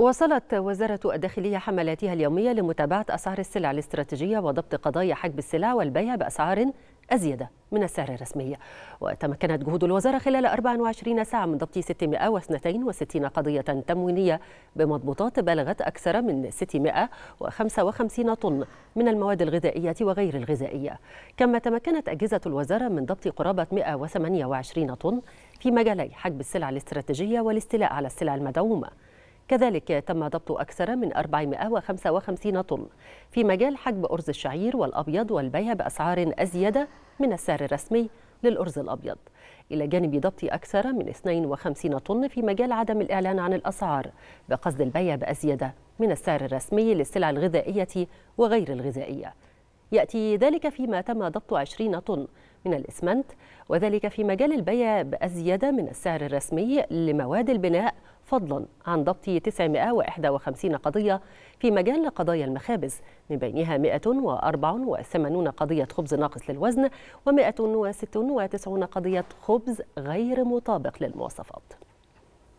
وصلت وزارة الداخلية حملاتها اليومية لمتابعة أسعار السلع الاستراتيجية وضبط قضايا حجب السلع والبيع بأسعار أزيد من السعر الرسمي وتمكنت جهود الوزارة خلال 24 ساعة من ضبط 662 قضية تموينية بمضبوطات بلغت أكثر من 655 طن من المواد الغذائية وغير الغذائية كما تمكنت أجهزة الوزارة من ضبط قرابة 128 طن في مجالي حجب السلع الاستراتيجية والاستيلاء على السلع المدعومة كذلك تم ضبط أكثر من 455 طن في مجال حجب أرز الشعير والأبيض والبيع بأسعار أزيد من السعر الرسمي للأرز الأبيض إلى جانب ضبط أكثر من 52 طن في مجال عدم الإعلان عن الأسعار بقصد البيع بأزيد من السعر الرسمي للسلع الغذائية وغير الغذائية يأتي ذلك فيما تم ضبط 20 طن من الإسمنت وذلك في مجال البيع بأزيد من السعر الرسمي لمواد البناء فضلا عن ضبط 951 قضية في مجال قضايا المخابز من بينها 184 قضية خبز ناقص للوزن و 196 قضية خبز غير مطابق للمواصفات